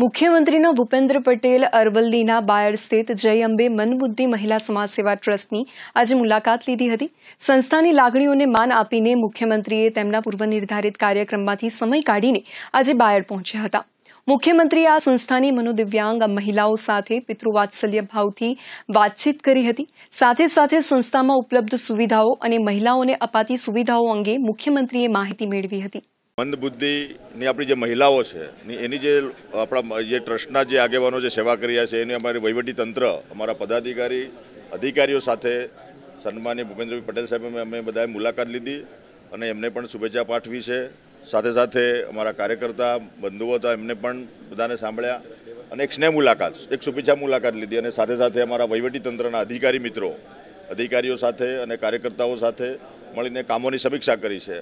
મુખ્યમંત્રીનો ભૂપેન્દ્ર પટેલ અરવલ્લીના બાયડ સ્થિત જય અંબે મનબુદ્ધિ મહિલા સમાજ સેવા ટ્રસ્ટની આજે મુલાકાત લીધી હતી સંસ્થાની લાગણીઓને માન આપીને મુખ્યમંત્રીએ તેમના પૂર્વ નિર્ધારિત કાર્યક્રમમાંથી સમય કાઢીને આજે બાયડ પહોંચ્યા હતા મુખ્યમંત્રીએ આ સંસ્થાની મનોદિવ્યાંગ મહિલાઓ સાથે પિતૃવાત્સલ્ય ભાવથી વાતચીત કરી હતી સાથે સાથે સંસ્થામાં ઉપલબ્ધ સુવિધાઓ અને મહિલાઓને અપાતી સુવિધાઓ અંગે મુખ્યમંત્રીએ માહિતી મેળવી હતી મંદબુદ્ધિની આપણી જે મહિલાઓ છે એની જે આપણા જે ટ્રસ્ટના જે આગેવાનો જે સેવા કરી રહ્યા છે એની અમારી વહીવટી તંત્ર અમારા પદાધિકારી અધિકારીઓ સાથે સન્માનીય ભૂપેન્દ્રભાઈ પટેલ સાહેબ અમે બધાએ મુલાકાત લીધી અને એમને પણ શુભેચ્છા પાઠવી છે સાથે સાથે અમારા કાર્યકર્તા બંધુઓ હતા એમને પણ બધાને સાંભળ્યા અને એક સ્નેહ મુલાકાત એક શુભેચ્છા મુલાકાત લીધી અને સાથે સાથે અમારા વહીવટી તંત્રના અધિકારી મિત્રો અધિકારીઓ સાથે અને કાર્યકર્તાઓ સાથે મળીને કામોની સમીક્ષા કરી છે